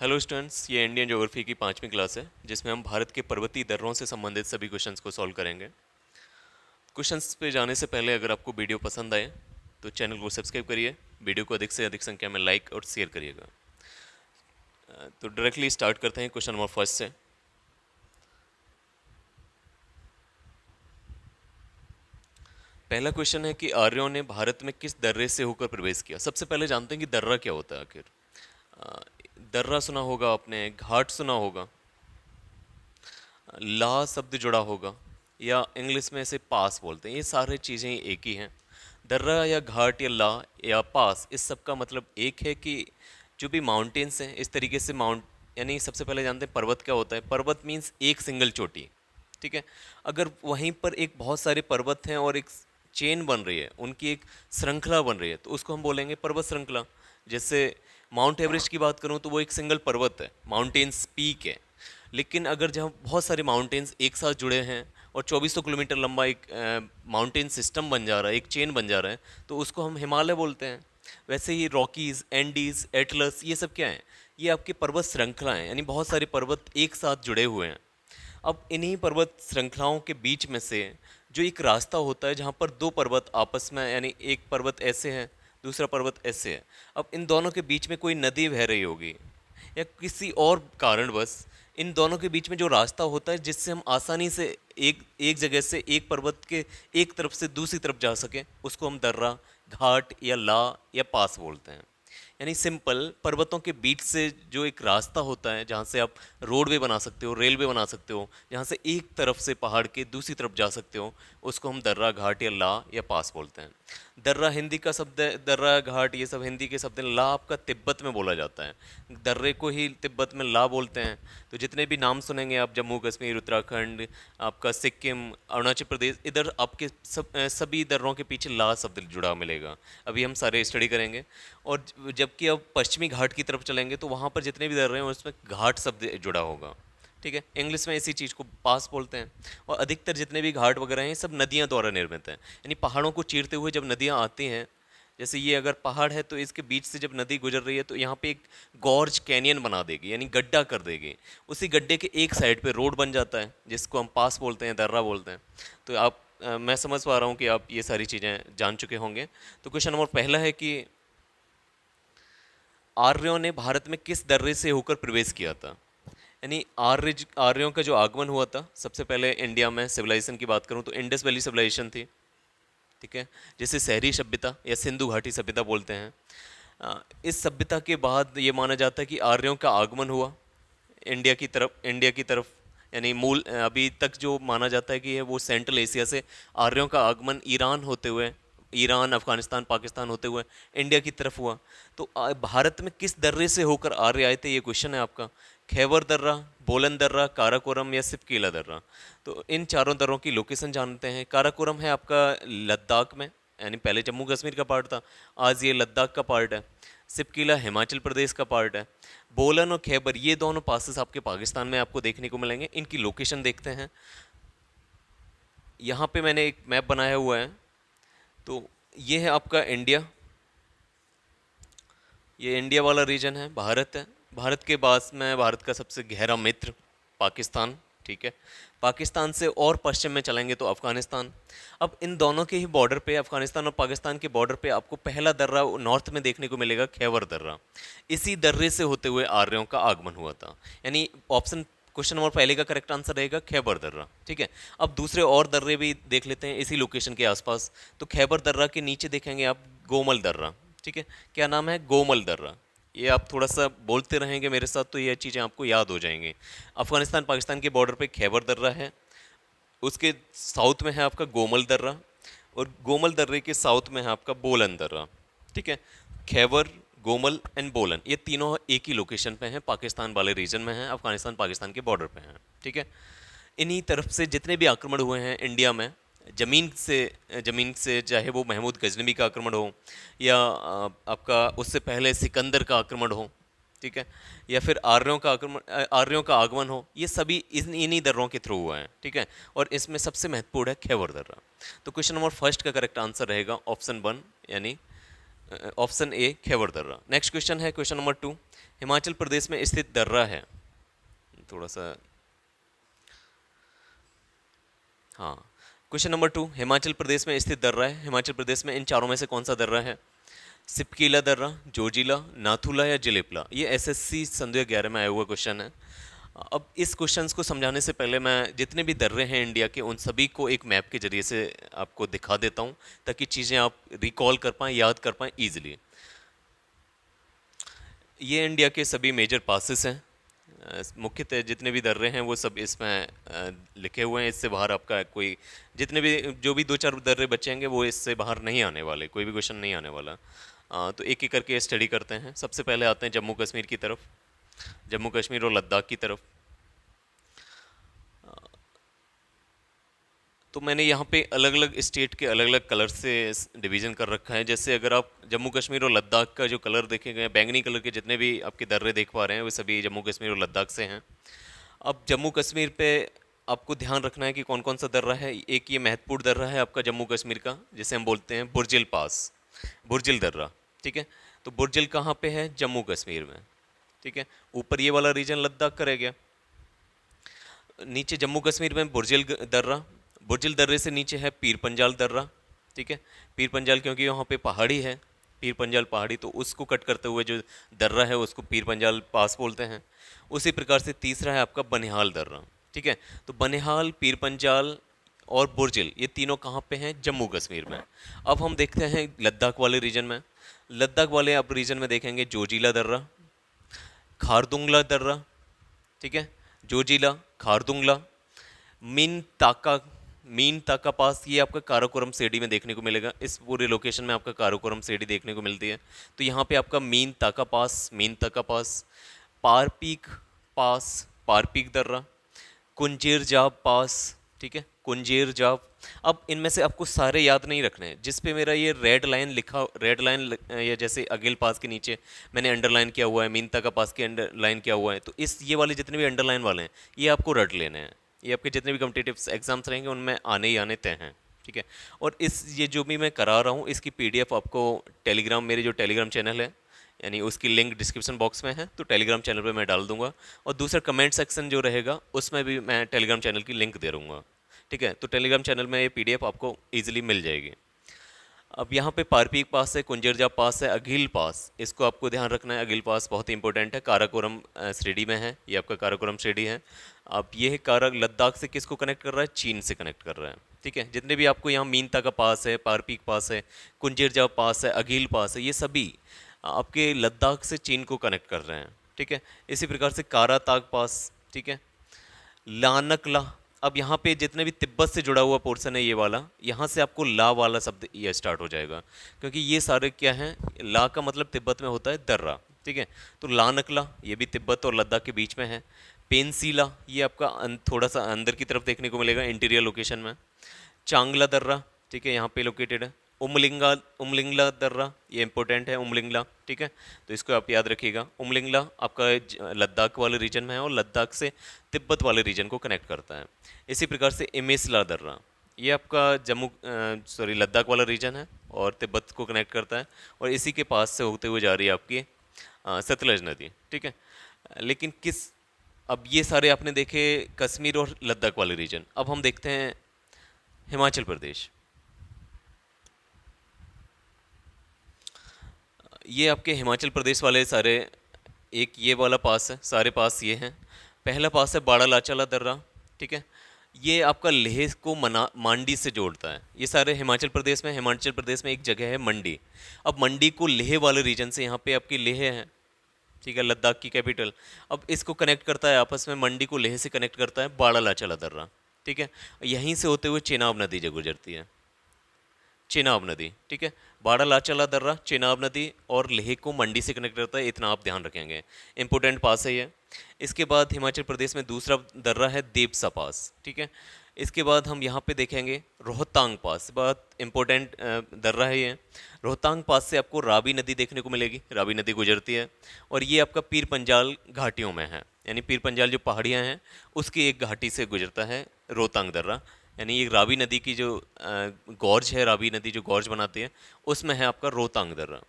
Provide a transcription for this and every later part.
hello students ये Indian geography की पाँचवीं क्लास है जिसमें हम भारत के पर्वतीय दर्रों से संबंधित सभी क्वेश्चंस को सॉल्व करेंगे क्वेश्चंस पे जाने से पहले अगर आपको वीडियो पसंद आए तो चैनल को सब्सक्राइब करिए वीडियो को अधिक से अधिक संख्या में लाइक और शेयर करिएगा तो डायरेक्टली स्टार्ट करते हैं क्वेश्चन नंबर फर्स्ट से पहला क्वेश्चन है कि आर्यों ने भारत में किस दर्रे से होकर प्रवेश किया सबसे पहले जानते हैं कि दर्रा क्या होता है आखिर दर्रा सुना होगा आपने घाट सुना होगा ला शब्द जुड़ा होगा या इंग्लिश में इसे पास बोलते हैं ये सारे चीज़ें एक ही हैं दर्रा या घाट या ला या पास इस सब का मतलब एक है कि जो भी माउंटेन्स हैं इस तरीके से माउंट यानी सबसे पहले जानते हैं पर्वत क्या होता है पर्वत मीन्स एक सिंगल चोटी ठीक है अगर वहीं पर एक बहुत सारे पर्वत हैं और एक चेन बन रही है उनकी एक श्रृंखला बन रही है तो उसको हम बोलेंगे पर्वत श्रृंखला जैसे माउंट एवरेस्ट की बात करूँ तो वो एक सिंगल पर्वत है माउंटेन्स पीक है लेकिन अगर जहाँ बहुत सारे माउंटेन्स एक साथ जुड़े हैं और 2400 किलोमीटर लंबा एक माउंटेन सिस्टम बन जा रहा है एक चेन बन जा रहा है तो उसको हम हिमालय बोलते हैं वैसे ही रॉकीज़ एंडीज़ एटलस ये सब क्या हैं ये आपके पर्वत श्रृंखला हैं यानी बहुत सारे पर्वत एक साथ जुड़े हुए हैं अब इन्हीं पर्वत श्रृंखलाओं के बीच में से जो एक रास्ता होता है जहाँ पर दो पर्वत आपस में यानी एक पर्वत ऐसे हैं दूसरा पर्वत ऐसे है अब इन दोनों के बीच में कोई नदी बह रही होगी या किसी और कारणवश इन दोनों के बीच में जो रास्ता होता है जिससे हम आसानी से एक एक जगह से एक पर्वत के एक तरफ से दूसरी तरफ जा सकें उसको हम दर्रा घाट या ला या पास बोलते हैं यानी सिंपल पर्वतों के बीच से जो एक रास्ता होता है जहाँ से आप रोडवे बना सकते हो रेलवे बना सकते हो जहाँ से एक तरफ से पहाड़ के दूसरी तरफ जा सकते हो उसको हम दर्रा घाट या ला या पास बोलते हैं दर्रा हिंदी का शब्द है दर्रा घाट ये सब हिंदी के शब्द हैं ला आपका तिब्बत में बोला जाता है दर्रे को ही तिब्बत में ला बोलते हैं तो जितने भी नाम सुनेंगे आप जम्मू कश्मीर उत्तराखंड आपका सिक्किम अरुणाचल प्रदेश इधर आपके सब सभी दर्रों के पीछे ला शब्द जुड़ा मिलेगा अभी हम सारे स्टडी करेंगे और जबकि अब पश्चिमी घाट की तरफ चलेंगे तो वहाँ पर जितने भी दर्रे हैं उसमें घाट शब्द जुड़ा होगा ठीक है इंग्लिश में इसी चीज़ को पास बोलते हैं और अधिकतर जितने भी घाट वगैरह हैं सब नदियाँ द्वारा निर्मित हैं यानी पहाड़ों को चीरते हुए जब नदियाँ आती हैं जैसे ये अगर पहाड़ है तो इसके बीच से जब नदी गुजर रही है तो यहाँ पे एक गॉर्ज कैनियन बना देगी यानी गड्ढा कर देगी उसी गड्ढे के एक साइड पे रोड बन जाता है जिसको हम पास बोलते हैं दर्रा बोलते हैं तो आप आ, मैं समझ पा रहा हूँ कि आप ये सारी चीज़ें जान चुके होंगे तो क्वेश्चन नंबर पहला है कि आर्यों ने भारत में किस दर्रे से होकर प्रवेश किया था यानी आर्य आर्यों का जो आगमन हुआ था सबसे पहले इंडिया में सिविलाइजेशन की बात करूँ तो इंडस वैली सिविलाइजेशन थी ठीक है जैसे शहरी सभ्यता या सिंधु घाटी सभ्यता बोलते हैं इस सभ्यता के बाद ये माना जाता है कि आर्यों का आगमन हुआ इंडिया की तरफ इंडिया की तरफ यानी मूल अभी तक जो माना जाता है कि है वो सेंट्रल एशिया से आर्यों का आगमन ईरान होते हुए ईरान अफ़गानिस्तान पाकिस्तान होते हुए इंडिया की तरफ हुआ तो भारत में किस दर्रे से होकर आर्य आए थे ये क्वेश्चन है आपका खैबर दर्रा बोलन दर्रा काराकोरम या सिपकीला दर्रा तो इन चारों दर्रों की लोकेशन जानते हैं काराकोरम है आपका लद्दाख में यानी पहले जम्मू कश्मीर का पार्ट था आज ये लद्दाख का पार्ट है सिपकीला हिमाचल प्रदेश का पार्ट है बोलन और खैबर ये दोनों पासिस आपके पाकिस्तान में आपको देखने को मिलेंगे इनकी लोकेशन देखते हैं यहाँ पे मैंने एक मैप बनाया हुआ है तो ये है आपका इंडिया ये इंडिया वाला रीजन है भारत है भारत के पास में भारत का सबसे गहरा मित्र पाकिस्तान ठीक है पाकिस्तान से और पश्चिम में चलेंगे तो अफ़गानिस्तान अब इन दोनों के ही बॉर्डर पे अफ़गानिस्तान और पाकिस्तान के बॉर्डर पे आपको पहला दर्रा नॉर्थ में देखने को मिलेगा खैवर दर्रा इसी दर्रे से होते हुए आर्यों का आगमन हुआ था यानी ऑप्शन क्वेश्चन नंबर पहले का करेक्ट आंसर रहेगा खैबर दर्रा ठीक है अब दूसरे और दर्रे भी देख लेते हैं इसी लोकेशन के आसपास तो खैबर दर्रा के नीचे देखेंगे आप गोमल दर्रा ठीक है क्या नाम है गोमल दर्रा ये आप थोड़ा सा बोलते रहेंगे मेरे साथ तो ये चीज़ें आपको याद हो जाएंगी अफ़गानिस्तान पाकिस्तान के बॉर्डर पे खैबर दर्रा है उसके साउथ में है आपका गोमल दर्रा और गोमल दर्रे के साउथ में है आपका बोलन दर्रा ठीक है खैबर गोमल एंड बोलन ये तीनों एक ही लोकेशन पे हैं पाकिस्तान वाले रीजन में हैं अफगानिस्तान पाकिस्तान के बॉर्डर पे हैं ठीक है इन्हीं तरफ से जितने भी आक्रमण हुए हैं इंडिया में ज़मीन से ज़मीन से चाहे वो महमूद गजनबी का आक्रमण हो या आपका उससे पहले सिकंदर का आक्रमण हो ठीक है या फिर आर्यों का आक्रमण आर्यों का आगमन हो ये सभी इन इन्हीं दर्रों के थ्रू हुआ है ठीक है और इसमें सबसे महत्वपूर्ण है खेवर दर्रा तो क्वेश्चन नंबर फर्स्ट का करेक्ट आंसर रहेगा ऑप्शन वन यानी ऑप्शन ए खेवर दर्रा नेक्स्ट क्वेश्चन है question number two Himachal Pradesh में स्थित दर्रा है थोड़ा सा हाँ question number two Himachal Pradesh में स्थित दर्रा है हिमाचल प्रदेश में इन चारों में से कौन सा दर्रा है सिपकीला दर्रा जोजिला नाथुला या जिलेपला ये एसएससी सन दो ग्यारह में आया हुआ क्वेश्चन है अब इस क्वेश्चन को समझाने से पहले मैं जितने भी दर्रे हैं इंडिया के उन सभी को एक मैप के जरिए से आपको दिखा देता हूँ ताकि चीज़ें आप रिकॉल कर पाएँ याद कर पाएँ ईजिली ये इंडिया के सभी मेजर पासिस हैं मुख्यतः जितने भी दर्रे हैं वो सब इसमें लिखे हुए हैं इससे बाहर आपका कोई जितने भी जो भी दो चार दर्रे बचेंगे वो इससे बाहर नहीं आने वाले कोई भी क्वेश्चन नहीं आने वाला आ, तो एक एक करके स्टडी करते हैं सबसे पहले आते हैं जम्मू कश्मीर की तरफ जम्मू कश्मीर और लद्दाख की तरफ तो मैंने यहाँ पे अलग अलग स्टेट के अलग अलग कलर से डिवीज़न कर रखा है जैसे अगर आप जम्मू कश्मीर और लद्दाख का जो कलर देखे गए बैंगनी कलर के जितने भी आपके दर्रे देख पा रहे हैं वे सभी जम्मू कश्मीर और लद्दाख से हैं अब जम्मू कश्मीर पे आपको ध्यान रखना है कि कौन कौन सा दर्रा है एक ये महत्वपूर्ण दर्रा है आपका जम्मू कश्मीर का जिसे हम बोलते हैं बुरजिल पास बुरजिल दर्रा ठीक है तो बुरजिल कहाँ पे है जम्मू कश्मीर में ठीक है ऊपर ये वाला रीजन लद्दाख का रह गया नीचे जम्मू कश्मीर में बुरजिल दर्रा बुर्जिल दर्रे से नीचे है पीर पंजाल दर्रा ठीक है पीर पंजाल क्योंकि वहाँ पे पहाड़ी है पीर पंजाल पहाड़ी तो उसको कट करते हुए जो दर्रा है उसको पीर पंजाल पास बोलते हैं उसी प्रकार से तीसरा है आपका बनिहाल दर्रा ठीक है तो बनिहाल पीर पंजाल और बुर्जिल ये तीनों कहाँ पे हैं जम्मू कश्मीर में अब हम देखते हैं लद्दाख वाले रीजन में लद्दाख वाले आप रीजन में देखेंगे जोजीला दर्रा खारदुंगला दर्रा ठीक है जोजीला खारदुंगला मिन ताका मीन तक का पास ये आपका काराकोरम सेडी में देखने को मिलेगा इस पूरे लोकेशन में आपका काराकोरम सेडी देखने को मिलती है तो यहाँ पे आपका मीन ताका पास मीन ताका पास पार पीक पास पार पीक दर्रा कुंजेर जाब पास ठीक है कुंजेर जाब अब इनमें से आपको सारे याद नहीं रखने हैं जिस पे मेरा ये रेड लाइन लिखा रेड लाइन या जैसे अगेल पास के नीचे मैंने अंडरलाइन किया हुआ है मीनता का पास के अंडरलाइन किया हुआ है तो इस ये वाले जितने भी अंडरलाइन वाले हैं ये आपको रट लेने हैं ये आपके जितने भी कम्पिटेटिव एग्जाम्स रहेंगे उनमें आने ही आने तय हैं ठीक है और इस ये जो भी मैं करा रहा हूँ इसकी पी आपको टेलीग्राम मेरे जो टेलीग्राम चैनल है यानी उसकी लिंक डिस्क्रिप्शन बॉक्स में है तो टेलीग्राम चैनल पे मैं डाल दूंगा और दूसरा कमेंट सेक्शन जो रहेगा उसमें भी मैं टेलीग्राम चैनल की लिंक दे दूँगा ठीक है तो टेलीग्राम चैनल में ये पीडीएफ आपको ईजिली मिल जाएगी अब यहाँ पे पारपीक पास है कुंजरजा पास है अगिल पास इसको आपको ध्यान रखना है अगिल पास बहुत ही इंपॉर्टेंट है काराकोरम श्रेणी में है ये आपका काराकोरम श्रेणी है अब ये कारा लद्दाख से किसको कनेक्ट कर रहा है चीन से कनेक्ट कर रहा है ठीक है जितने भी आपको यहाँ मीनता का पास है पारपीक पास है कुंजरजा पास है अगिल पास है ये सभी आपके लद्दाख से चीन को कनेक्ट कर रहे हैं ठीक है इसी प्रकार से काराताग पास ठीक है लानकला अब यहाँ पे जितने भी तिब्बत से जुड़ा हुआ पोर्सन है ये वाला यहाँ से आपको ला वाला शब्द ये स्टार्ट हो जाएगा क्योंकि ये सारे क्या हैं ला का मतलब तिब्बत में होता है दर्रा ठीक है तो ला नकला ये भी तिब्बत और लद्दाख के बीच में है पेनसीला ये आपका अं, थोड़ा सा अंदर की तरफ देखने को मिलेगा इंटीरियर लोकेशन में चांगला दर्रा ठीक है यहाँ पे लोकेटेड है उमलिंगा उमलिंगला दर्रा ये इंपॉर्टेंट है उमलिंगला ठीक है तो इसको आप याद रखिएगा उमलिंगला आपका लद्दाख वाले रीजन में है और लद्दाख से तिब्बत वाले रीजन को कनेक्ट करता है इसी प्रकार से इमेसला दर्रा ये आपका जम्मू सॉरी लद्दाख वाला रीजन है और तिब्बत को कनेक्ट करता है और इसी के पास से होते हुए जा रही है आपकी सतलज नदी ठीक है लेकिन किस अब ये सारे आपने देखे कश्मीर और लद्दाख वाले रीजन अब हम देखते हैं हिमाचल प्रदेश ये आपके हिमाचल प्रदेश वाले सारे एक ये वाला पास है सारे पास ये हैं पहला पास है बाड़ा लाचाला दर्रा ठीक है ये आपका लेह को मना मांडी से जोड़ता है ये सारे हिमाचल प्रदेश में हिमाचल प्रदेश में एक जगह है मंडी अब मंडी को लेह वाले रीजन से यहाँ पे आपकी लेह है ठीक है लद्दाख की कैपिटल अब इसको कनेक्ट करता है आपस में मंडी को लेह से कनेक्ट करता है बाड़ा लाचाला दर्रा ठीक है यहीं से होते हुए चेनाब नदी जो गुजरती है चेनाब नदी ठीक है बाड़ा लाचाला दर्रा चिनाब नदी और लेह को मंडी से कनेक्ट करता है इतना आप ध्यान रखेंगे इंपोर्टेंट पास है ये इसके बाद हिमाचल प्रदेश में दूसरा दर्रा है देवसा पास ठीक है इसके बाद हम यहाँ पे देखेंगे रोहतांग पास बहुत इम्पोर्टेंट दर्रा है ये रोहतांग पास से आपको रावी नदी देखने को मिलेगी रावी नदी गुजरती है और ये आपका पीर पंजाल घाटियों में है यानी पीर पंजाल जो पहाड़ियाँ हैं उसकी एक घाटी से गुजरता है रोहतांग दर्रा यानी ये रावी नदी की जो गौरज है रावी नदी जो गौरज बनाती है उसमें है आपका रोहतांग दर्रा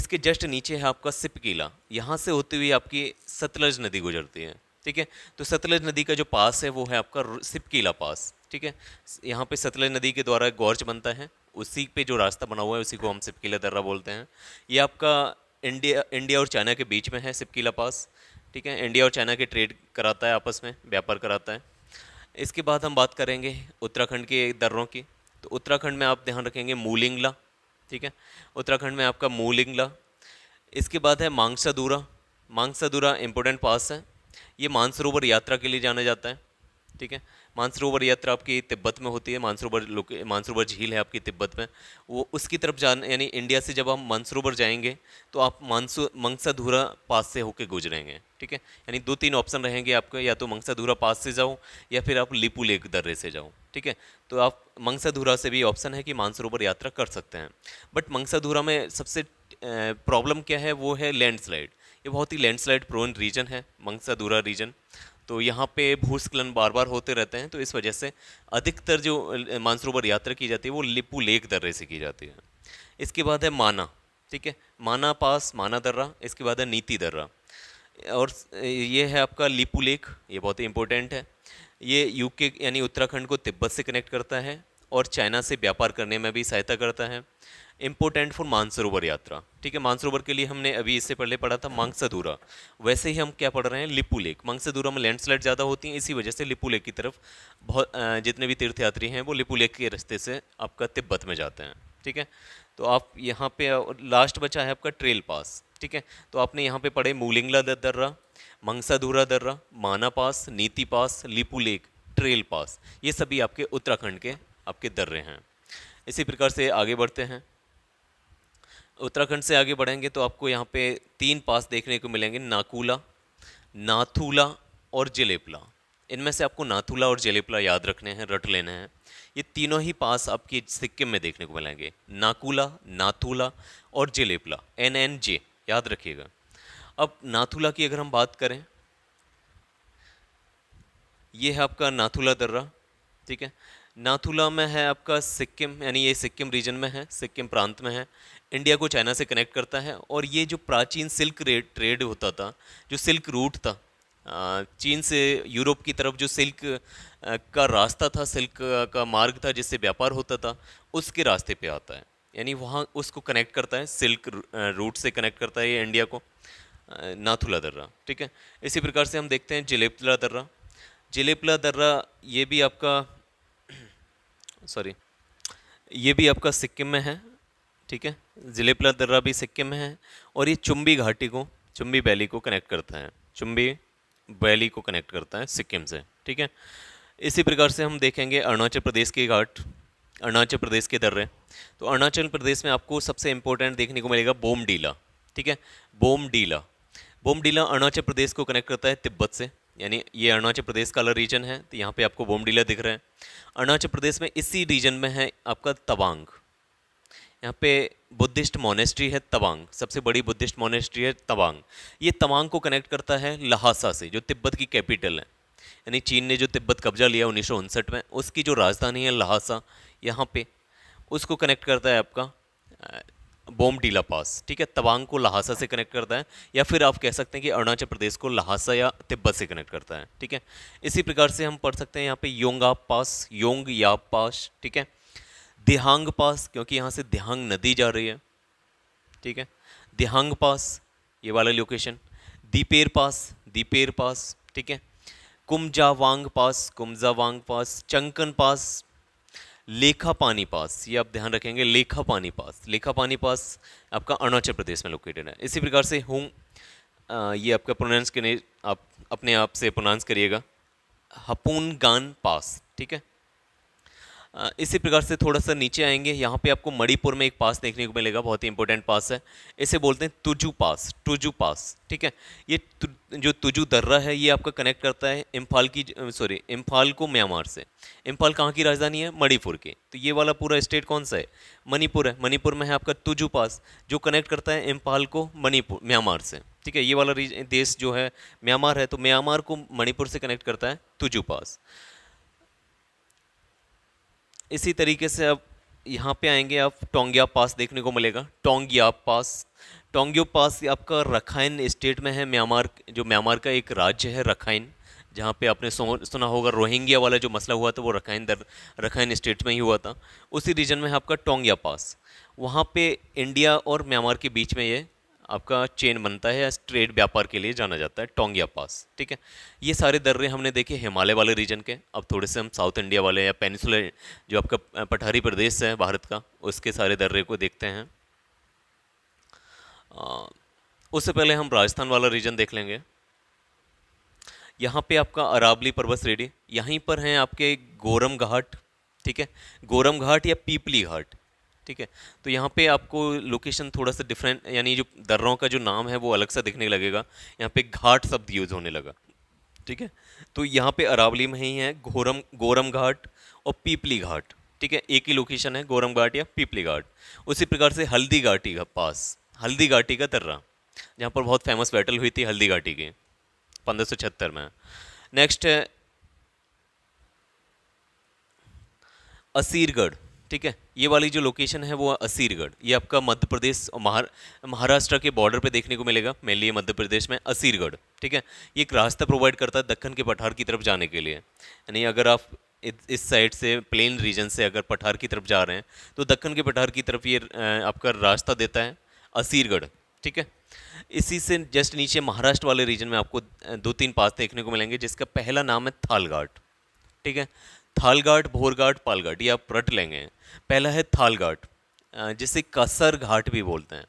इसके जस्ट नीचे है आपका सिप किला यहाँ से होती हुई आपकी सतलज नदी गुजरती है ठीक है तो सतलज नदी का जो पास है वो है आपका सिप किला पास ठीक है यहाँ पे सतलज नदी के द्वारा गौरज बनता है उसी पे जो रास्ता बना हुआ है उसी को हम सिप किला दर्रा बोलते हैं ये आपका इंडिया इंडिया और चाइना के बीच में है सिप किला पास ठीक है इंडिया और चाइना के ट्रेड कराता है आपस में व्यापार कराता है इसके बाद हम बात करेंगे उत्तराखंड के दर्रों की तो उत्तराखंड में आप ध्यान रखेंगे मूलिंगला ठीक है उत्तराखंड में आपका मूलिंगला इसके बाद है मांगसादूरा मांगसादूरा इम्पोर्टेंट पास है ये मानसरोवर यात्रा के लिए जाना जाता है ठीक है मानसरोवर यात्रा आपकी तिब्बत में होती है मानसरोवर मानसरोवर झील है आपकी तिब्बत में वो उसकी तरफ जान यानी इंडिया से जब आप मानसरोवर जाएंगे तो आप मानसू मंगसाधूरा पास से होकर गुजरेंगे ठीक है यानी दो तीन ऑप्शन रहेंगे आपके या तो मंगसाधूरा पास से जाओ या फिर आप लिपू लेक दर्रे से जाओ ठीक है तो आप मंगसाधूरा से भी ऑप्शन है कि मानसरोवर यात्रा कर सकते हैं बट मंगसाधूरा में सबसे प्रॉब्लम क्या है वो है लैंडस्लाइड ये बहुत ही लैंडस्लाइड प्रोन रीजन है मंगसाधूरा रीजन तो यहाँ पे भूस्खलन बार बार होते रहते हैं तो इस वजह से अधिकतर जो मानसरोवर यात्रा की जाती है वो लिपू लेक दर्रे से की जाती है इसके बाद है माना ठीक है माना पास माना दर्रा इसके बाद है नीति दर्रा और ये है आपका लिपू लेक ये बहुत ही इंपॉर्टेंट है ये यूके यानी उत्तराखंड को तिब्बत से कनेक्ट करता है और चाइना से व्यापार करने में भी सहायता करता है इम्पोर्टेंट फॉर मानसरोवर यात्रा ठीक है मानसरोवर के लिए हमने अभी इससे पहले पढ़ा था मांगसाधूरा वैसे ही हम क्या पढ़ रहे हैं लिपू लेक मांगसाधूरा में लैंडस्लाइड ज़्यादा होती हैं इसी वजह से लिपू लेक की तरफ बहुत जितने भी तीर्थयात्री हैं वो लिपू लेक के रास्ते से आपका तिब्बत में जाते हैं ठीक है तो आप यहाँ पे लास्ट बचा है आपका ट्रेल पास ठीक है तो आपने यहाँ पे पढ़े मूलिंगला दर्रा मंगसाधूरा दर्रा Mana pass Niti pass Lipulekh Traill pass ये सभी आपके उत्तराखंड के आपके दर्रे हैं इसी प्रकार से आगे बढ़ते हैं उत्तराखंड से आगे बढ़ेंगे तो आपको यहाँ पे तीन पास देखने को मिलेंगे नाकूला नाथूला और जिलेपला इनमें से आपको नाथूला और जिलेपला याद रखने हैं रट लेने हैं ये तीनों ही पास आपकी सिक्किम में देखने को मिलेंगे नाकूला नाथूला और जिलेपला एन एन जे याद रखिएगा अब नाथूला की अगर हम बात करें ये है आपका नाथुला दर्रा ठीक है नाथुला में है आपका सिक्किम यानी ये सिक्किम रीजन में है सिक्किम प्रांत में है इंडिया को चाइना से कनेक्ट करता है और ये जो प्राचीन सिल्क ट्रेड होता था जो सिल्क रूट था चीन से यूरोप की तरफ जो सिल्क का रास्ता था सिल्क का मार्ग था जिससे व्यापार होता था उसके रास्ते पे आता है यानी वहाँ उसको कनेक्ट करता है सिल्क रूट से कनेक्ट करता है ये इंडिया को नाथुला दर्रा ठीक है इसी प्रकार से हम देखते हैं जिलेपला दर्रा जिलेपला दर्रा ये भी आपका सॉरी ये भी आपका सिक्किम में है ठीक है ज़िले पला दर्रा भी सिक्किम में है और ये चुम्बी घाटी को चुम्बी वैली को कनेक्ट करता है चुम्बी वैली को कनेक्ट करता है सिक्किम से ठीक है इसी प्रकार से हम देखेंगे अरुणाचल प्रदेश के घाट अरुणाचल प्रदेश के दर्रे तो अरुणाचल प्रदेश में आपको सबसे इम्पोर्टेंट देखने को मिलेगा बोमडीला ठीक है बोमडीला बोमडीला अरुणाचल प्रदेश को कनेक्ट करता है तिब्बत से यानी ये अरुणाचल प्रदेश का अलग रीजन है तो यहाँ पे आपको बोमडीला दिख रहा है अरुणाचल प्रदेश में इसी रीजन में है आपका तवांग यहाँ पे बुद्धिस्ट मोनेस्ट्री है तवांग सबसे बड़ी बुद्धिस्ट मोनेस्ट्री है तवांग ये तवांग को कनेक्ट करता है लहासा से जो तिब्बत की कैपिटल है यानी चीन ने जो तिब्बत कब्जा लिया उन्नीस में उसकी जो राजधानी है लहासा यहाँ पे उसको कनेक्ट करता है आपका बोमडीला पास ठीक है तवांग को लहासा से कनेक्ट करता है या फिर आप कह सकते हैं कि अरुणाचल प्रदेश को लहासा या तिब्बत से कनेक्ट करता है ठीक है इसी प्रकार से हम पढ़ सकते हैं यहाँ पे योंगा पास योंग या पास ठीक है दिहांग पास क्योंकि यहाँ से दिहांग नदी जा रही है ठीक है दिहांग पास ये वाला लोकेशन दीपेर पास दीपेर पास ठीक है कुमजावांग पास कुमजावांग पास चंकन पास लेखा पानी पास ये आप ध्यान रखेंगे लेखा पानी पास लेखा पानी पास आपका अरुणाचल प्रदेश में लोकेटेड है इसी प्रकार से हूँ ये आपका प्रोनाउंस के आप अपने आप से प्रोनाउंस करिएगा हपून गान पास ठीक है इसी प्रकार से थोड़ा सा नीचे आएंगे यहाँ पे आपको मणिपुर में एक पास देखने को मिलेगा बहुत ही इंपॉर्टेंट पास है इसे बोलते हैं तुजू पास तुजू पास ठीक है ये तु, जो तुजू दर्रा है ये आपका कनेक्ट करता है इम्फाल की सॉरी इम्फाल को म्यांमार से इम्फाल कहाँ की राजधानी है मणिपुर की तो ये वाला पूरा स्टेट कौन सा है मणिपुर है मणिपुर में है आपका तुजू पास जो कनेक्ट करता है इम्फाल को मणिपुर म्यांमार से ठीक है ये वाला देश जो है म्यांमार है तो म्यांमार को मणिपुर से कनेक्ट करता है तुजू पास इसी तरीके से अब यहाँ पे आएंगे आप टोंगिया पास देखने को मिलेगा टोंगिया पास टोंगियो पास आपका रखाइन स्टेट में है म्यांमार जो म्यांमार का एक राज्य है रखाइन जहाँ पे आपने सुना होगा रोहिंग्या वाला जो मसला हुआ था वो रखाइन दर रखाइन स्टेट में ही हुआ था उसी रीजन में है आपका टोंगिया पास वहाँ पे इंडिया और म्यांमार के बीच में ये आपका चेन बनता है या ट्रेड व्यापार के लिए जाना जाता है टोंगिया पास ठीक है ये सारे दर्रे हमने देखे हिमालय वाले रीजन के अब थोड़े से हम साउथ इंडिया वाले या पेनिसुलर जो आपका पठारी प्रदेश है भारत का उसके सारे दर्रे को देखते हैं उससे पहले हम राजस्थान वाला रीजन देख लेंगे यहाँ पे आपका अरावली पर्वत श्रेणी यहीं पर हैं आपके गोरम घाट ठीक है गोरम घाट या पीपली घाट ठीक है तो यहाँ पे आपको लोकेशन थोड़ा सा डिफरेंट यानी जो दर्रों का जो नाम है वो अलग सा दिखने लगेगा यहाँ पे घाट शब्द यूज़ होने लगा ठीक है तो यहाँ पे अरावली में ही है घोरम गोरम घाट और पीपली घाट ठीक है एक ही लोकेशन है गोरम घाट या पीपली घाट उसी प्रकार से हल्दी घाटी का पास हल्दी घाटी का दर्रा जहाँ पर बहुत फेमस बैटल हुई थी हल्दी घाटी की पंद्रह में नेक्स्ट है असीरगढ़ ठीक है ये वाली जो लोकेशन है वो असीरगढ़ ये आपका मध्य प्रदेश महार महाराष्ट्र के बॉर्डर पे देखने को मिलेगा मेनली मध्य प्रदेश में असीरगढ़ ठीक है ये एक रास्ता प्रोवाइड करता है दक्खन के पठार की तरफ जाने के लिए यानी अगर आप इस साइड से प्लेन रीजन से अगर पठार की तरफ जा रहे हैं तो दक्खन के पठार की तरफ ये आपका रास्ता देता है असीरगढ़ ठीक है इसी से जस्ट नीचे महाराष्ट्र वाले रीजन में आपको दो तीन पास देखने को मिलेंगे जिसका पहला नाम है थालघाट ठीक है थालघाट भोरघाट पालघाट ये आप रट लेंगे पहला है थाल घाट जिसे कासर घाट भी बोलते हैं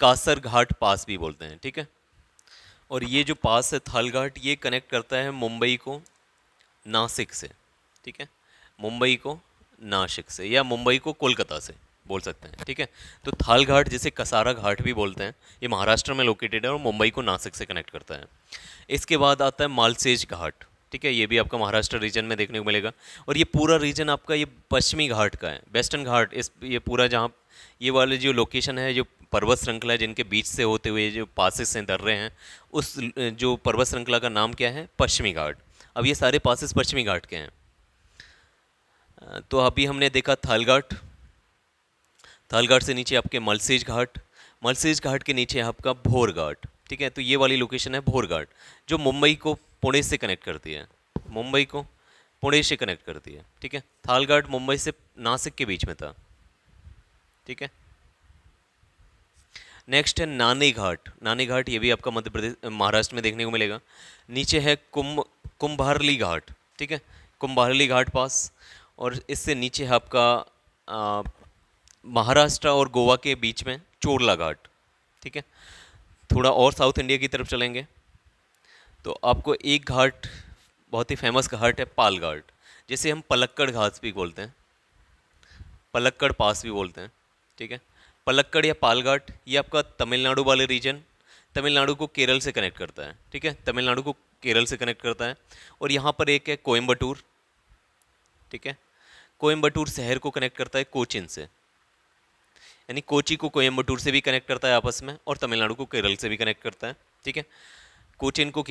कासर घाट पास भी बोलते हैं ठीक है और ये जो पास है थाल घाट ये कनेक्ट करता है मुंबई को नासिक से ठीक है मुंबई को नासिक से या मुंबई को कोलकाता से बोल सकते हैं ठीक है तो थाल घाट जिसे कसारा घाट भी बोलते हैं ये महाराष्ट्र में लोकेटेड है और मुंबई को नासिक से कनेक्ट करता है इसके बाद आता है मालसेज घाट ठीक है ये भी आपका महाराष्ट्र रीजन में देखने को मिलेगा और ये पूरा रीजन आपका ये पश्चिमी घाट का है वेस्टर्न घाट इस ये पूरा जहाँ ये वाले जो लोकेशन है जो पर्वत श्रृंखला है जिनके बीच से होते हुए जो पासिस हैं दर्रे हैं उस जो पर्वत श्रृंखला का नाम क्या है पश्चिमी घाट अब ये सारे पासिस पश्चिमी घाट के हैं तो अभी हमने देखा थालघाट थालघाट से नीचे आपके मलसेज घाट मलसेज घाट के नीचे आपका भोर घाट ठीक है तो ये वाली लोकेशन है भोर घाट जो मुंबई को पुणे से कनेक्ट करती है मुंबई को पुणे से कनेक्ट करती है ठीक है थालघाट मुंबई से नासिक के बीच में था ठीक है नेक्स्ट है नानी घाट नानी घाट ये भी आपका मध्य प्रदेश महाराष्ट्र में देखने को मिलेगा नीचे है कुंभ कुंभारली घाट ठीक है कुंभारली घाट पास और इससे नीचे है आपका महाराष्ट्र और गोवा के बीच में चोरला घाट ठीक है थोड़ा और साउथ इंडिया की तरफ चलेंगे तो आपको एक घाट बहुत ही फेमस घाट है पाल घाट जैसे हम पलक्कड़ घाट भी बोलते हैं पलक्कड़ पास भी बोलते हैं ठीक है पलक्कड़ या पालघाट ये आपका तमिलनाडु वाले रीजन तमिलनाडु को केरल से कनेक्ट करता है ठीक है तमिलनाडु को केरल से कनेक्ट करता है और यहाँ पर एक है कोयम्बटूर ठीक है कोयम्बटूर शहर को कनेक्ट करता है कोचिन से यानी कोची को कोयम्बटूर से भी कनेक्ट करता है आपस में और तमिलनाडु को केरल से भी कनेक्ट करता है ठीक है कोचिन को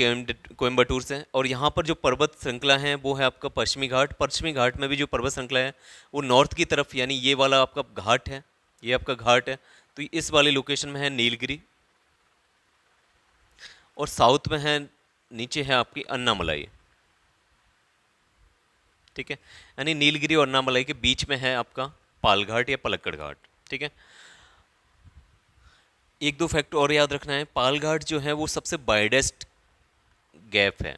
कोयम्बटूर से और यहाँ पर जो पर्वत श्रृंखला है वो है आपका पश्चिमी घाट पश्चिमी घाट में भी जो पर्वत श्रृंखला है वो नॉर्थ की तरफ यानी ये वाला आपका घाट है ये आपका घाट है तो इस वाले लोकेशन में है नीलगिरी और साउथ में है नीचे है आपकी अन्नामलाई ठीक है यानी नीलगिरी और अन्नामलाई के बीच में है आपका पालघाट या पलक्कड़ घाट ठीक है एक दो फैक्ट और याद रखना है पालघाट जो है वो सबसे बाइडेस्ट गैप है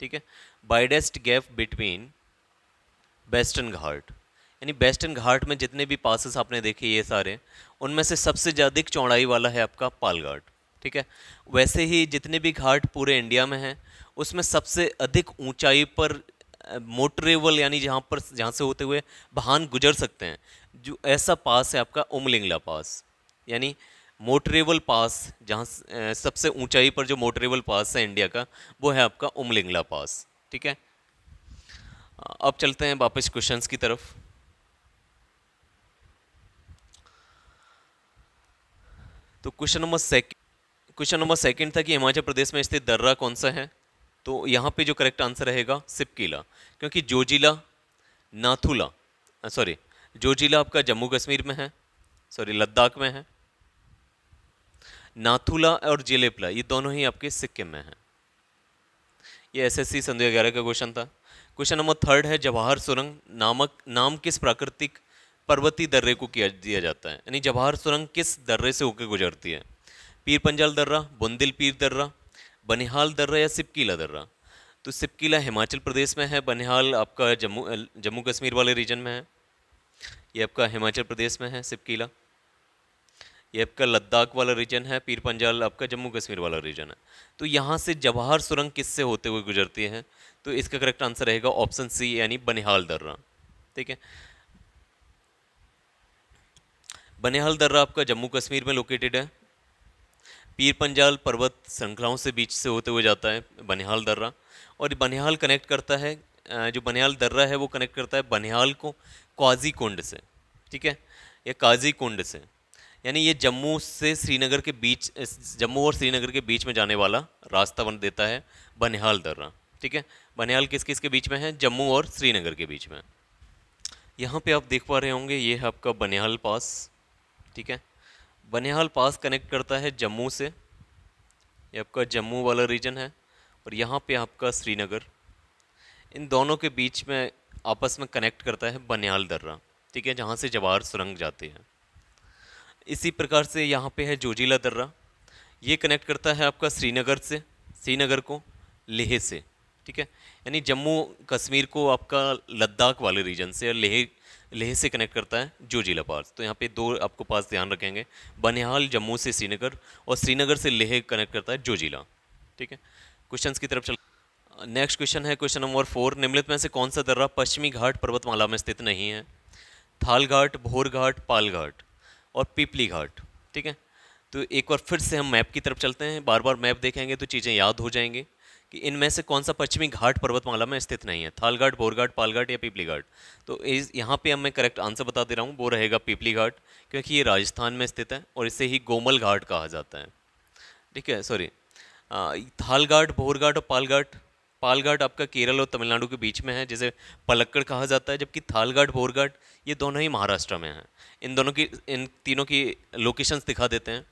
ठीक है widest gap between western Ghat यानी वेस्टर्न घाट में जितने भी पासिस आपने देखे ये सारे उनमें से सबसे ज़्यादा चौड़ाई वाला है आपका पालघाट ठीक है वैसे ही जितने भी घाट पूरे इंडिया में हैं उसमें सबसे अधिक ऊंचाई पर मोटरेबल यानी जहाँ पर जहाँ से होते हुए वाहन गुजर सकते हैं जो ऐसा पास है आपका उमलिंगला पास यानी मोटरेबल पास जहाँ सबसे ऊंचाई पर जो मोटरेबल पास है इंडिया का वो है आपका उमलिंगला पास ठीक है अब चलते हैं वापस क्वेश्चंस की तरफ तो question number second question number second था कि हिमाचल प्रदेश में स्थित दर्रा कौन सा है तो यहाँ पे जो करेक्ट आंसर रहेगा सिपकीला क्योंकि जोजिला नाथुला सॉरी जोजिला आपका जम्मू कश्मीर में है सॉरी लद्दाख में है नाथुला और जिलेपला ये दोनों ही आपके सिक्किम में हैं ये एसएससी संधि दो का क्वेश्चन था क्वेश्चन नंबर थर्ड है जवाहर सुरंग नामक नाम किस प्राकृतिक पर्वती दर्रे को किया दिया जाता है यानी जवाहर सुरंग किस दर्रे से होकर गुजरती है पीर पंजाल दर्रा बुंदिल पीर दर्रा बनिहाल दर्रा या सिपकीला दर्रा तो सिपकीला हिमाचल प्रदेश में है बनिहाल आपका जम्मू जम्मू कश्मीर वाले रीजन में है ये आपका हिमाचल प्रदेश में है सिपकीला ये आपका लद्दाख वाला रीजन है पीर पंजाल आपका जम्मू कश्मीर वाला रीजन है तो यहाँ से जवाहर सुरंग किससे होते हुए गुजरती है तो इसका करेक्ट आंसर रहेगा ऑप्शन सी यानी बनिहाल दर्रा ठीक है बनिहाल दर्रा आपका जम्मू कश्मीर में लोकेटेड है पीर पंजाल पर्वत श्रृंखलाओं से बीच से होते हुए जाता है बनिहाल दर्रा और बनिहाल कनेक्ट करता है जो बनिहाल दर्रा है वो कनेक्ट करता है बनिहाल को काजी कुंड से ठीक है या काजी कुंड से यानी ये जम्मू से श्रीनगर के बीच जम्मू और श्रीनगर के बीच में जाने वाला रास्ता बन देता है बनिहाल दर्रा ठीक है बनिहाल किस किस के बीच में है जम्मू और श्रीनगर के बीच में यहाँ पे आप देख पा रहे होंगे ये है आपका बनिहाल पास ठीक है बनिहाल पास कनेक्ट करता है जम्मू से ये आपका जम्मू वाला रीजन है और यहाँ पे आपका श्रीनगर इन दोनों के बीच में आपस में कनेक्ट करता है बनिहाल दर्रा ठीक है जहाँ से जवाहर सुरंग जाती है इसी प्रकार से यहाँ पे है जोजिला दर्रा ये कनेक्ट करता है आपका श्रीनगर से श्रीनगर को लेह से ठीक है यानी जम्मू कश्मीर को आपका लद्दाख वाले रीजन से और लेह लेह से कनेक्ट करता है जोजिला पास तो यहाँ पे दो आपको पास ध्यान रखेंगे बनिहाल जम्मू से श्रीनगर और श्रीनगर से लेह कनेक्ट करता है जोजिला ठीक है क्वेश्चन की तरफ चल नेक्स्ट क्वेश्चन है क्वेश्चन नंबर फोर निम्नलिखित में से कौन सा दर्रा पश्चिमी घाट पर्वतमाला में स्थित नहीं है थाल घाट भोर घाट पाल घाट और पीपली घाट ठीक है तो एक बार फिर से हम मैप की तरफ चलते हैं बार बार मैप देखेंगे तो चीज़ें याद हो जाएंगे कि इनमें से कौन सा पश्चिमी घाट पर्वतमाला में स्थित नहीं है थालघाट बोरघाट पालघाट या पीपली घाट तो इस यहाँ पर अब मैं करेक्ट आंसर बता दे रहा हूँ वो रहेगा पीपली घाट क्योंकि ये राजस्थान में स्थित है और इसे ही गोमल घाट कहा जाता है ठीक है सॉरी थालघाट बोरघाट और पालघाट पालघाट आपका केरल और तमिलनाडु के बीच में है जिसे पलक्कड़ कहा जाता है जबकि थालघाट भोरघाट ये दोनों ही महाराष्ट्र में हैं इन दोनों की इन तीनों की लोकेशंस दिखा देते हैं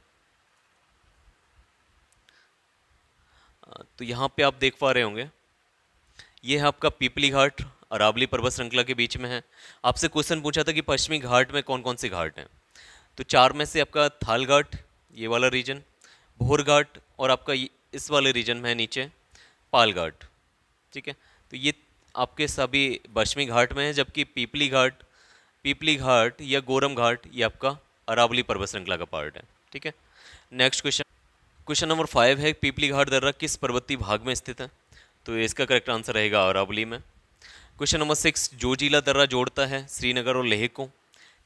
तो यहाँ पे आप देख पा रहे होंगे ये है आपका पीपली घाट अरावली पर्वत श्रृंखला के बीच में है आपसे क्वेश्चन पूछा था कि पश्चिमी घाट में कौन कौन से घाट हैं तो चार में से आपका थाल ये वाला रीजन भोर और आपका इस वाले रीजन में है नीचे पालघाट ठीक है तो ये आपके सभी पश्चिमी घाट में है जबकि पीपली घाट पीपली घाट या गोरम घाट ये आपका अरावली पर्वत श्रृंखला का पार्ट है ठीक है next question question number five है पीपली घाट दर्रा किस पर्वतीय भाग में स्थित है तो इसका करेक्ट आंसर रहेगा अरावली में क्वेश्चन नंबर सिक्स जो जिला दर्रा जोड़ता है श्रीनगर और लेह को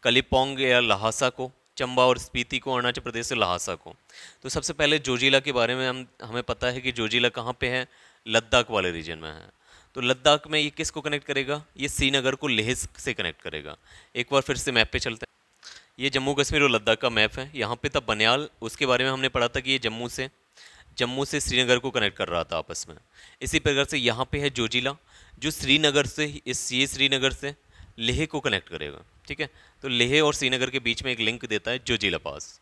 कलिपोंग या लहासा को चंबा और स्पीति को अरुणाचल प्रदेश से लहासा को तो सबसे पहले जोजिला के बारे में हम हमें पता है कि जोजिला कहाँ पे है लद्दाख वाले रीजन में है तो लद्दाख में ये किस को कनेक्ट करेगा ये श्रीनगर को लेह से कनेक्ट करेगा एक बार फिर से मैप पे चलते हैं ये जम्मू कश्मीर और लद्दाख का मैप है यहाँ पे था बनियाल उसके बारे में हमने पढ़ा था कि ये जम्मू से जम्मू से श्रीनगर को कनेक्ट कर रहा था आपस में इसी प्रकार से यहाँ पे है जोजिला जो श्रीनगर से इस ये श्रीनगर से लेह को कनेक्ट करेगा ठीक है तो लेह और श्रीनगर के बीच में एक लिंक देता है Zojila pass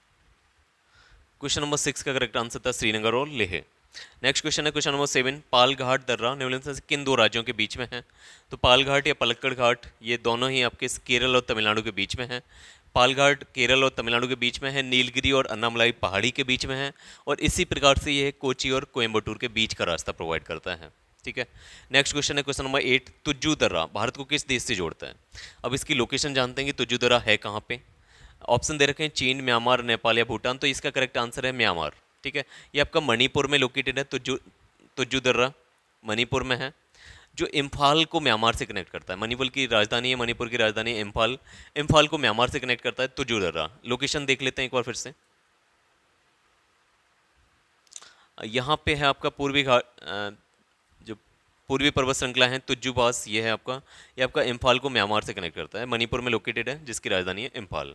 question number six का करेक्ट आंसर था श्रीनगर और लेह नेक्स्ट क्वेश्चन है क्वेश्चन नंबर सेवन पालघाट दर्रा दर्रा से किन दो राज्यों के बीच में है तो पालघाट या पलक्कड़ घाट ये दोनों ही आपके केरल और तमिलनाडु के बीच में है पालघाट केरल और तमिलनाडु के बीच में है नीलगिरी और अन्नामलाई पहाड़ी के बीच में है और इसी प्रकार से यह कोची और कोयम्बटूर के बीच का रास्ता प्रोवाइड करता है ठीक है नेक्स्ट क्वेश्चन है क्वेश्चन नंबर एट तुज्जू दर्रा भारत को किस देश से जोड़ता है अब इसकी लोकेशन जानते हैं कि तुज्जू दर्रा है कहाँ पे ऑप्शन दे रखें चीन म्यांमार नेपाल या भूटान तो इसका करेक्ट आंसर है म्यांमार ठीक है ये आपका मणिपुर में लोकेटेड है तो मणिपुर में है जो इम्फाल को म्यांमार से कनेक्ट करता है मणिपुर की राजधानी है मणिपुर की राजधानी इम्फाल इम्फाल को म्यांमार से कनेक्ट करता है तुजुदर्रा दर्रा लोकेशन देख लेते हैं एक बार फिर से यहाँ पे है आपका पूर्वी घाट जो पूर्वी पर्वत श्रृंखला है तुज्जू ये है आपका ये आपका इम्फाल को म्यांमार से कनेक्ट करता है मणिपुर में लोकेटेड है जिसकी राजधानी है Imphal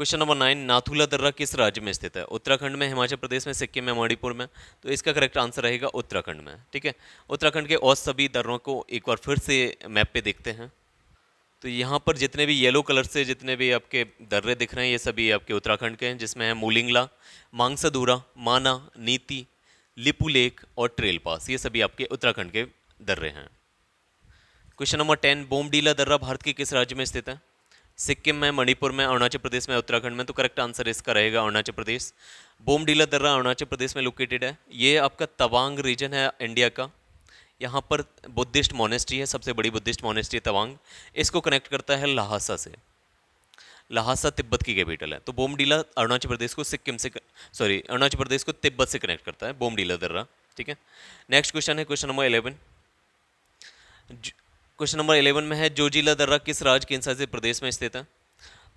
question number nine Nathula दर्रा किस राज्य में स्थित है उत्तराखंड में हिमाचल प्रदेश में सिक्किम में मणिपुर में तो इसका करेक्ट आंसर रहेगा उत्तराखंड में ठीक है उत्तराखंड के और सभी दर्रों को एक बार फिर से मैप पे देखते हैं तो यहाँ पर जितने भी येलो कलर से जितने भी आपके दर्रे दिख रहे हैं ये सभी आपके उत्तराखंड के हैं जिसमें है मूलिंगला मांगसधूरा माना नीति लिपू लेक और ट्रेल पास ये सभी आपके उत्तराखंड के दर्रे हैं क्वेश्चन नंबर टेन बोमडीला दर्रा भारत के किस राज्य में स्थित है सिक्किम में मणिपुर में अरुणाचल प्रदेश में उत्तराखंड में तो करेक्ट आंसर इसका रहेगा अरुणाचल प्रदेश बोमडीला दर्रा अरुणाचल प्रदेश में लोकेटेड है ये आपका तवांग रीजन है इंडिया का यहाँ पर बुद्धिस्ट मोनेस्ट्री है सबसे बड़ी बुद्धिस्ट मोनेस्ट्री तवांग इसको कनेक्ट करता है लहासा से लहासा तिब्बत की कैपिटल है तो बोमडीला अरुणाचल प्रदेश को सिक्किम से सॉरी अरुणाचल प्रदेश को तिब्बत से कनेक्ट करता है बोमडीला दर्रा ठीक है नेक्स्ट क्वेश्चन है question number eleven question number eleven में है जोजिला दर्रा किस राज्य के शासित प्रदेश में स्थित है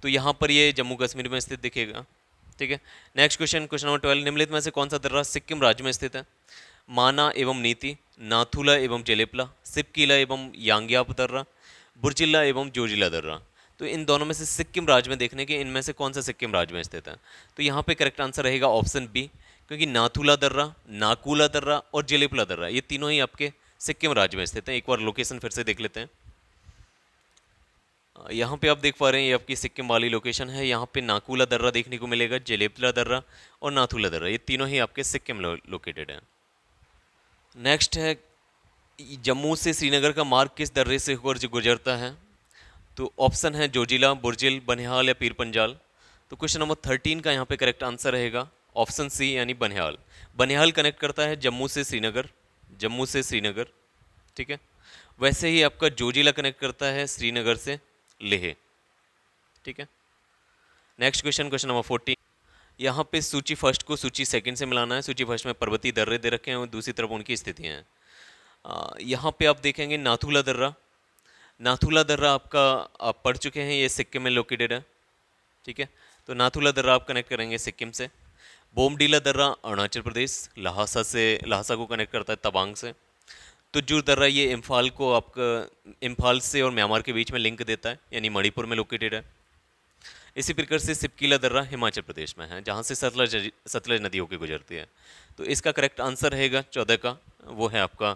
तो यहाँ पर ये जम्मू कश्मीर में स्थित दिखेगा ठीक है next question question number twelve निम्नलिखित में से कौन सा दर्रा सिक्किम राज्य में स्थित है माना एवं नीति नाथुला एवं जेलेपला सिपकीला एवं यांग्याप दर्रा बुरजिला एवं जोजिला दर्रा तो इन दोनों में से सिक्किम राज्य में देखने के इनमें से कौन सा सिक्किम राज्य में स्थित है तो यहाँ पे करेक्ट आंसर रहेगा ऑप्शन बी क्योंकि नाथुला दर्रा नाकूला दर्रा और जेलेपला दर्रा ये तीनों ही आपके सिक्किम राज्य में स्थित है एक बार लोकेशन फिर से देख लेते हैं यहाँ पे आप देख पा रहे हैं ये आपकी सिक्किम वाली लोकेशन है यहाँ पे नाकूला दर्रा देखने को मिलेगा जलेपला दर्रा और नाथूला दर्रा ये तीनों ही आपके सिक्किम लोकेटेड हैं नेक्स्ट है जम्मू से श्रीनगर का मार्ग किस दर्रे से होकर गुजरता है तो ऑप्शन है जोजिला बुरजिल बनिहाल या पीर पंजाल तो क्वेश्चन नंबर थर्टीन का यहाँ पे करेक्ट आंसर रहेगा ऑप्शन सी यानी बनिहाल बनिहाल कनेक्ट करता है जम्मू से श्रीनगर जम्मू से श्रीनगर ठीक है वैसे ही आपका जोजिला कनेक्ट करता है श्रीनगर से लेह ठीक है next question question number fourteen यहाँ पे सूची फर्स्ट को सूची सेकंड से मिलाना है सूची फर्स्ट में पर्वती दर्रे दे रखे हैं और दूसरी तरफ उनकी स्थितियाँ हैं यहाँ पे आप देखेंगे नाथुला दर्रा नाथुला दर्रा आपका आप पढ़ चुके हैं ये सिक्किम में लोकेटेड है ठीक है तो नाथुला दर्रा आप कनेक्ट करेंगे सिक्किम से बोमडीला दर्रा अरुणाचल प्रदेश लहासा से लहासा को कनेक्ट करता है तवांग से तुजुर दर्रा ये इम्फाल को आपका इम्फाल से और म्यांमार के बीच में लिंक देता है यानी मणिपुर में लोकेटेड है इसी प्रकार से सिपकीला दर्रा हिमाचल प्रदेश में है जहाँ से सतलज सतलज नदी होकर गुजरती है तो इसका करेक्ट आंसर रहेगा चौदह का वो है आपका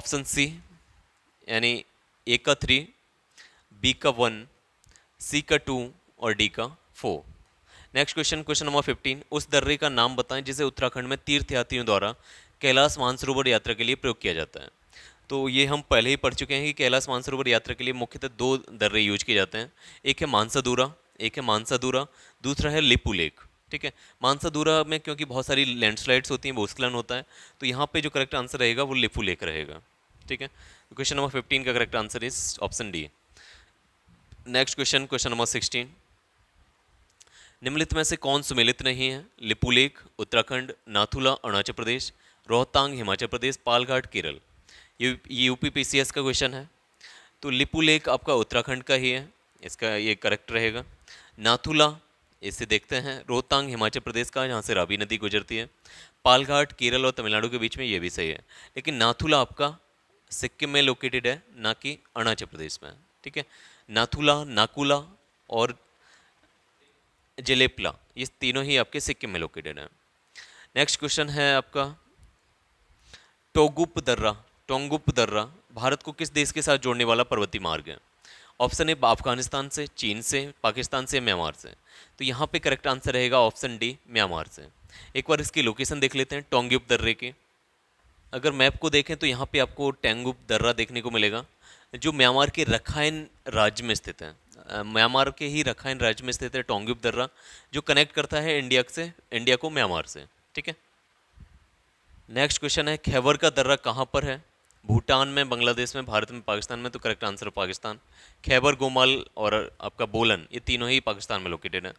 ऑप्शन सी यानी ए का थ्री बी का वन सी का टू और डी का four next question question number fifteen उस दर्रे का नाम बताएं जिसे उत्तराखंड में तीर्थयात्रियों द्वारा कैलाश मानसरोवर यात्रा के लिए प्रयोग किया जाता है तो ये हम पहले ही पढ़ चुके हैं कि कैलाश मानसरोवर यात्रा के लिए मुख्यतः दो दर्रे यूज किए जाते हैं एक है मानसादूरा एक है मानसादूरा दूसरा है लिपू लेक ठीक है मानसादूरा में क्योंकि बहुत सारी लैंडस्लाइड्स होती हैं भूस्खलन होता है तो यहाँ पर जो करेक्ट आंसर रहेगा वो लिपू लेक रहेगा ठीक है क्वेश्चन नंबर फिफ्टीन का correct answer is option D next question question number sixteen निम्नलिखित में से कौन सुमेलित नहीं है लिपुलेख उत्तराखंड नाथुला अरुणाचल प्रदेश रोहतांग हिमाचल प्रदेश पालघाट केरल ये यूपी पीसीएस का क्वेश्चन है तो लिपुलेख आपका उत्तराखंड का ही है इसका ये करेक्ट रहेगा नाथुला इसे देखते हैं रोहतांग हिमाचल प्रदेश का जहाँ से रावी नदी गुजरती है पालघाट केरल और तमिलनाडु के बीच में ये भी सही है लेकिन नाथुला आपका सिक्किम में लोकेटेड है ना कि अरुणाचल प्रदेश में ठीक है नाथुला नाकुला और जिलेपला ये तीनों ही आपके सिक्किम में लोकेटेड हैं नेक्स्ट क्वेश्चन है आपका टोगुप दर्रा टोंगुप दर्रा भारत को किस देश के साथ जोड़ने वाला पर्वतीय मार्ग है ऑप्शन ए अफगानिस्तान से चीन से पाकिस्तान से म्यांमार से तो यहाँ पे करेक्ट आंसर रहेगा ऑप्शन डी म्यांमार से एक बार इसकी लोकेशन देख लेते हैं टोंगुप दर्रे की अगर मैप को देखें तो यहाँ पे आपको टेंगुप दर्रा देखने को मिलेगा जो म्यांमार के रखाइन राज्य में स्थित है म्यांमार के ही रखाइन राज्य में स्थित है टोंगुप दर्रा जो कनेक्ट करता है इंडिया से इंडिया को म्यांमार से ठीक है नेक्स्ट क्वेश्चन है खैबर का दर्रा कहाँ पर है भूटान में बांग्लादेश में भारत में पाकिस्तान में तो करेक्ट आंसर पाकिस्तान खैबर गोमाल और आपका बोलन ये तीनों ही पाकिस्तान में लोकेटेड है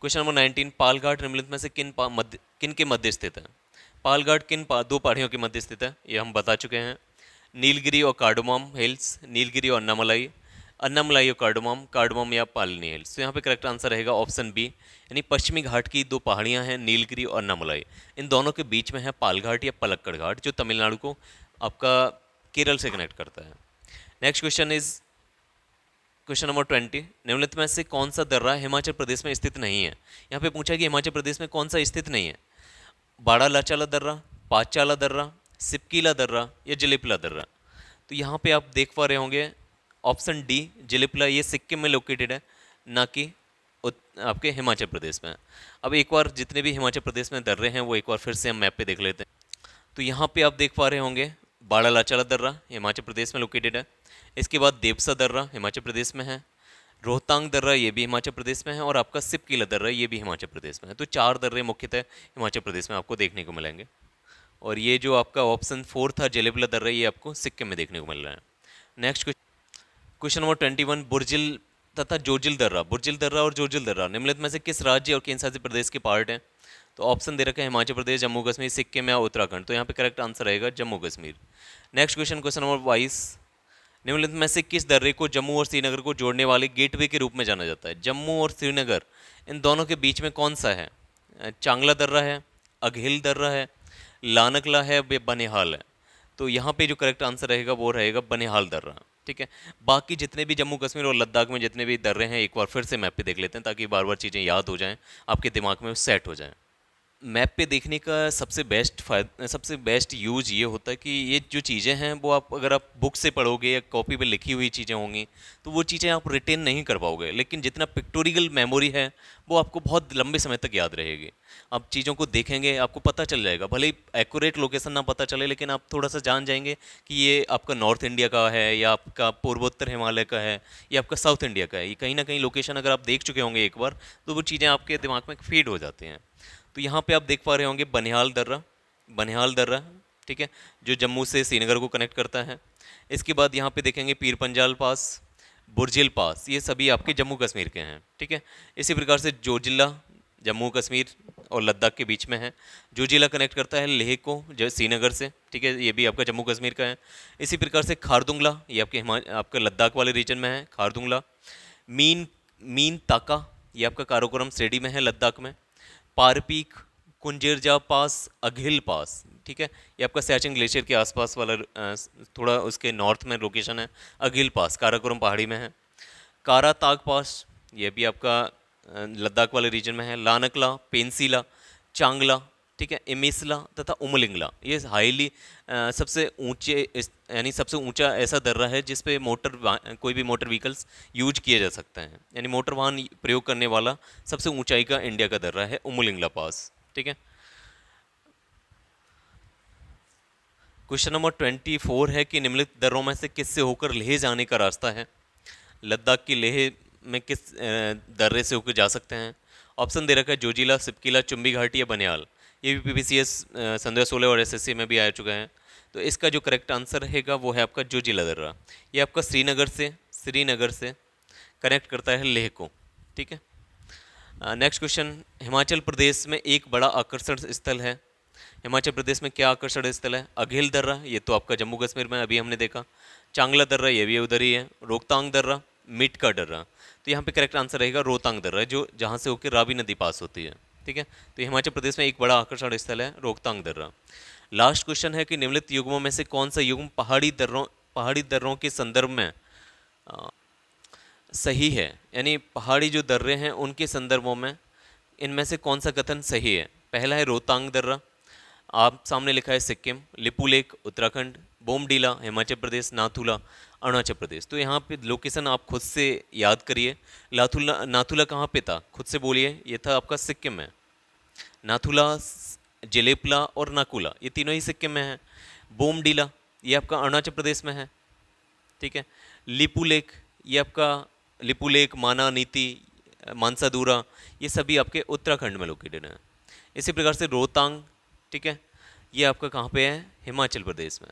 क्वेश्चन नंबर नाइनटीन पालघाट निम्नलिखित में से किन मध्य किन के मध्य स्थित है पालघाट किन पा, दो पहाड़ियों के मध्य स्थित है ये हम बता चुके हैं नीलगिरी और कार्डोमाम हिल्स नीलगिरी और अन्नामलाई और कार्डमम कार्डमम या पालनी हिल्स यहाँ पे करेक्ट आंसर रहेगा ऑप्शन बी यानी पश्चिमी घाट की दो पहाड़ियाँ हैं नीलगिरी और अन्नामुलाई इन दोनों के बीच में है पालघाट या पलक्कड़ घाट जो तमिलनाडु को आपका केरल से कनेक्ट करता है next question is question number twenty निम्नलिखित में से कौन सा दर्रा हिमाचल प्रदेश में स्थित नहीं है यहाँ पे पूछा कि हिमाचल प्रदेश में कौन सा स्थित नहीं है बाड़ा लाचाला दर्रा पाचाला दर्रा सिपकीला दर्रा या जलेपला दर्रा तो यहाँ पे आप देख पा रहे होंगे ऑप्शन डी जिलेपला ये सिक्किम में लोकेटेड है ना कि आपके हिमाचल प्रदेश में अब एक बार जितने भी हिमाचल प्रदेश में दर्रे हैं वो एक बार फिर से हम मैप पे देख लेते हैं तो यहाँ पे आप देख पा रहे होंगे बाड़ा लाचाला दर्रा हिमाचल प्रदेश में लोकेटेड है इसके बाद देवसा दर्रा हिमाचल प्रदेश में है रोहतांग दर्रा ये भी हिमाचल प्रदेश में है और आपका सिपकिला दर्रा ये भी हिमाचल प्रदेश में है तो चार दर्रे मुख्यतः हिमाचल प्रदेश में आपको देखने को मिलेंगे और ये जो आपका ऑप्शन फोर था जलेबला दर्रा ये आपको सिक्किम में देखने को मिल रहा है next question question number twenty one Burzil तथा जोजिल दर्रा बुर्जिल दर्रा और जोजिल दर्रा निम्नलिखित में से किस राज्य और केंद्र शासित प्रदेश के पार्ट हैं तो ऑप्शन दे रखे हैं हिमाचल प्रदेश जम्मू कश्मीर सिक्किम या उत्तराखंड तो यहाँ पे करेक्ट आंसर रहेगा Jammu Kashmir next question question number बाईस निम्नलिखित में से किस दर्रे को जम्मू और श्रीनगर को जोड़ने वाले गेटवे के रूप में जाना जाता है जम्मू और श्रीनगर इन दोनों के बीच में कौन सा है चांगला दर्रा है अघिल दर्रा है लानकला है बनिहाल है तो यहाँ पे जो करेक्ट आंसर रहेगा वो रहेगा बनिहाल दर्रा ठीक है बाकी जितने भी जम्मू कश्मीर और लद्दाख में जितने भी दर्रे हैं एक बार फिर से मैप पे देख लेते हैं ताकि बार बार चीज़ें याद हो जाएं आपके दिमाग में सेट हो जाएं मैप पे देखने का सबसे बेस्ट सबसे बेस्ट यूज ये होता है कि ये जो चीज़ें हैं वो आप अगर आप बुक से पढ़ोगे या कॉपी पे लिखी हुई चीज़ें होंगी तो वो चीज़ें आप रिटेन नहीं कर पाओगे लेकिन जितना पिक्टोरियल मेमोरी है वो आपको बहुत लंबे समय तक याद रहेगी आप चीज़ों को देखेंगे आपको पता चल जाएगा भले ही एक्यूरेट लोकेशन ना पता चले लेकिन आप थोड़ा सा जान जाएंगे कि ये आपका नॉर्थ इंडिया का है या आपका पूर्वोत्तर हिमालय का है या आपका साउथ इंडिया का है ये कहीं ना कहीं लोकेशन अगर आप देख चुके होंगे एक बार तो वो चीज़ें आपके दिमाग में फीड हो जाती हैं तो यहाँ पे आप देख पा रहे होंगे बनिहाल दर्रा बनिहाल दर्रा ठीक है जो जम्मू से श्रीनगर को कनेक्ट करता है इसके बाद यहाँ पे देखेंगे पीर पंजाल पास बुरजिल पास ये सभी आपके जम्मू कश्मीर के हैं ठीक है इसी प्रकार से जो जिला जम्मू कश्मीर और लद्दाख के बीच में है जो जिला कनेक्ट करता है लेह को जो श्रीनगर से ठीक है ये भी आपका जम्मू कश्मीर का है इसी प्रकार से खारदुंगला ये आपके हिमा आपका लद्दाख वाले रीजन में है खारदुंगला मीन मीन ताका ये आपका कारोक्रम श्रेणी में है लद्दाख में पारपीक कुंजेरजा पास अघिल पास ठीक है ये आपका सैचन ग्लेशियर के आसपास वाला थोड़ा उसके नॉर्थ में लोकेशन है अघिल पास काराकोरम पहाड़ी में है कारा ताग पास ये भी आपका लद्दाख वाले रीजन में है लानकला पेंसिला चांगला ठीक है इमेसला तथा उमलिंगला ये हाईली सबसे ऊंचे यानी सबसे ऊंचा ऐसा दर्रा है जिस पे मोटर कोई भी मोटर व्हीकल्स यूज किए जा सकते हैं यानी मोटर वाहन प्रयोग करने वाला सबसे ऊंचाई का इंडिया का दर्रा है उमलिंगला पास ठीक है क्वेश्चन नंबर ट्वेंटी फोर है कि निम्नलिखित दर्रों में से किससे होकर लेह जाने का रास्ता है लद्दाख की लेह में किस दर्रे से होकर जा सकते हैं ऑप्शन दे रखा है जोजिला सिपकीला चुम्बी घाटी या बनियाल ये भी पी सन दो सोलह और एसएससी में भी आ चुका है तो इसका जो करेक्ट आंसर रहेगा वो है आपका जो जिला दर्रा ये आपका श्रीनगर से श्रीनगर से कनेक्ट करता है लेह को ठीक है नेक्स्ट क्वेश्चन हिमाचल प्रदेश में एक बड़ा आकर्षण स्थल है हिमाचल प्रदेश में क्या आकर्षण स्थल है अघेल दर्रा ये तो आपका जम्मू कश्मीर में अभी हमने देखा चांगला दर्रा ये भी उधर ही है रोहतांग दर्रा मिट का दर्रा तो यहाँ पे करेक्ट आंसर रहेगा रोहतांग दर्रा जो जहाँ से होकर रावी नदी पास होती है ठीक है तो हिमाचल प्रदेश में एक बड़ा आकर्षण स्थल है रोहतांग दर्रा लास्ट क्वेश्चन है कि निम्नलिखित युग्मों में से कौन सा युग्म पहाड़ी दर्रों पहाड़ी दर्रों के संदर्भ में आ, सही है यानी पहाड़ी जो दर्रे हैं उनके संदर्भों में इनमें से कौन सा कथन सही है पहला है रोहतांग दर्रा आप सामने लिखा है सिक्किम लिपू लेक उत्तराखंड बोमडीला हिमाचल प्रदेश नाथुला अरुणाचल प्रदेश तो यहाँ पे लोकेशन आप खुद से याद करिए लाथुला नाथुला कहाँ पे था खुद से बोलिए ये था आपका सिक्किम में नाथुला जलेपला और नाकुला ये तीनों ही सिक्किम में है बोमडीला ये आपका अरुणाचल प्रदेश में है ठीक है लिपू लेक ये आपका लिपू लेक माना नीति मानसादूरा ये सभी आपके उत्तराखंड में लोकेटेड हैं इसी प्रकार से रोहतांग ठीक है ये आपका कहाँ पे है हिमाचल प्रदेश में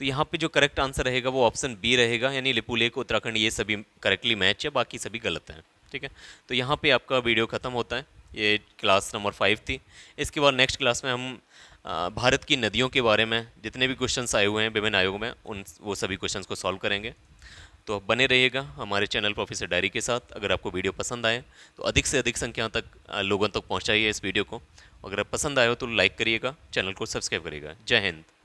तो यहाँ पे जो करेक्ट आंसर रहेगा वो ऑप्शन बी रहेगा यानी लिपुलेख उत्तराखंड ये सभी करेक्टली मैच है बाकी सभी गलत हैं ठीक है तो यहाँ पे आपका वीडियो ख़त्म होता है ये क्लास नंबर फाइव थी इसके बाद नेक्स्ट क्लास में हम भारत की नदियों के बारे में जितने भी क्वेश्चन आए हुए हैं विभिन्न आयोग में उन वो सभी क्वेश्चन को सॉल्व करेंगे तो आप बने रहिएगा हमारे चैनल प्रोफेसर डायरी के साथ अगर आपको वीडियो पसंद आए तो अधिक से अधिक संख्या तक लोगों तक पहुँचाइए इस वीडियो को अगर पसंद आए हो तो लाइक करिएगा चैनल को सब्सक्राइब करिएगा जय हिंद